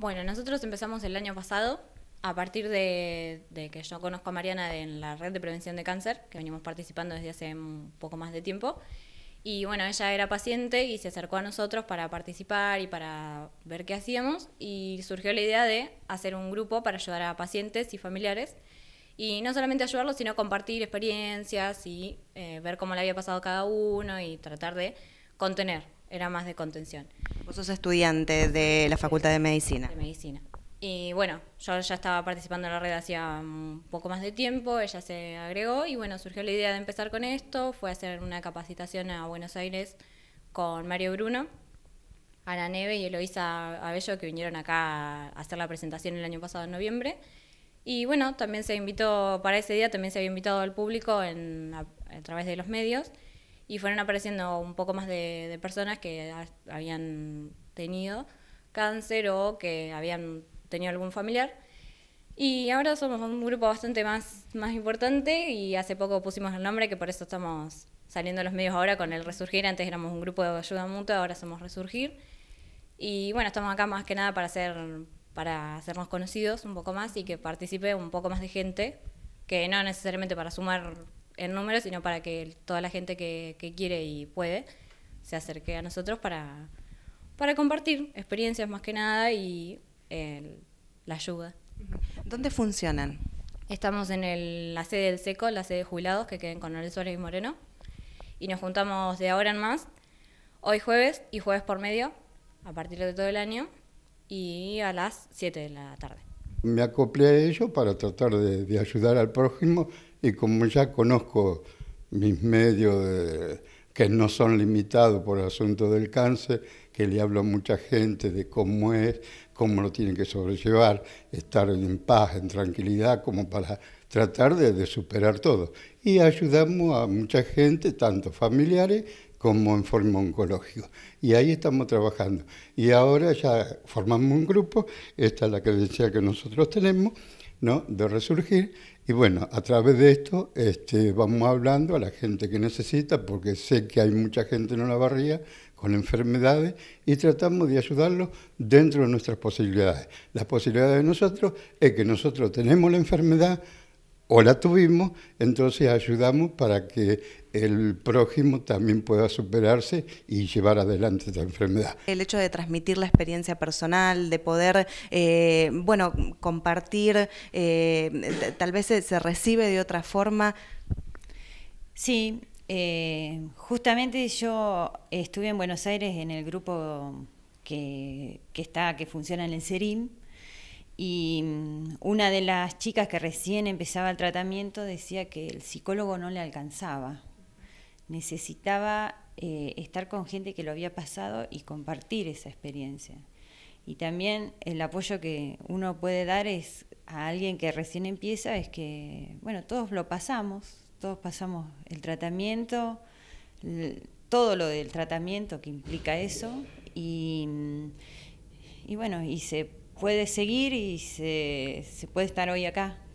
Bueno, nosotros empezamos el año pasado a partir de, que yo conozco a Mariana en la red de prevención de cáncer, que venimos participando desde hace un poco más de tiempo. Y bueno, ella era paciente y se acercó a nosotros para participar y para ver qué hacíamos. Y surgió la idea de hacer un grupo para ayudar a pacientes y familiares. Y no solamente ayudarlos, sino compartir experiencias y eh, ver cómo le había pasado a cada uno y tratar de contener era más de contención. Vos sos estudiante de la Facultad de Medicina. De Medicina. Y bueno, yo ya estaba participando en la red hacía un poco más de tiempo, ella se agregó y bueno, surgió la idea de empezar con esto, fue a hacer una capacitación a Buenos Aires con Mario Bruno, Ana Neve y Eloisa Abello que vinieron acá a hacer la presentación el año pasado en noviembre. Y bueno, también se invitó, para ese día también se había invitado al público en, a través de los medios y fueron apareciendo un poco más de, personas que habían tenido cáncer o que habían tenido algún familiar. Y ahora somos un grupo bastante más, más importante y hace poco pusimos el nombre, que por eso estamos saliendo a los medios ahora con el Resurgir. Antes éramos un grupo de ayuda mutua, ahora somos Resurgir. Y bueno, estamos acá más que nada para, hacer, para hacernos conocidos un poco más y que participe un poco más de gente, que no necesariamente para sumar en número, sino para que toda la gente que, quiere y puede se acerque a nosotros para, para compartir experiencias más que nada y la ayuda. ¿Dónde funcionan? Estamos en la sede del SECO, la sede de jubilados, que queden con Noel Suárez y Moreno. Y nos juntamos de ahora en más, hoy jueves y jueves por medio, a partir de todo el año, y a las 7 de la tarde. Me acoplé a ello para tratar de, de ayudar al prójimo y como ya conozco mis medios que no son limitados por el asunto del cáncer, que le hablo a mucha gente de cómo es, cómo lo tienen que sobrellevar, estar en paz, en tranquilidad, como para tratar de, de superar todo. Y ayudamos a mucha gente, tanto familiares como en forma oncológica. Y ahí estamos trabajando. Y ahora ya formamos un grupo, esta es la credencial que nosotros tenemos, ¿no? de resurgir. Y bueno, a través de esto este, vamos hablando a la gente que necesita, porque sé que hay mucha gente en la barría con enfermedades y tratamos de ayudarlos dentro de nuestras posibilidades. Las posibilidades de nosotros es que nosotros tenemos la enfermedad o la tuvimos, entonces ayudamos para que el prójimo también pueda superarse y llevar adelante esta enfermedad. El hecho de transmitir la experiencia personal, de poder, eh, bueno, compartir, eh, tal vez se, recibe de otra forma. Sí, eh, justamente yo estuve en Buenos Aires en el grupo que, está, que funciona en el CERIM, y mm, una de las chicas que recién empezaba el tratamiento decía que el psicólogo no le alcanzaba necesitaba eh, estar con gente que lo había pasado y compartir esa experiencia. Y también el apoyo que uno puede dar es a alguien que recién empieza, es que, bueno, todos lo pasamos, todos pasamos el tratamiento, todo lo del tratamiento que implica eso, y, y bueno, y se puede seguir y se, se puede estar hoy acá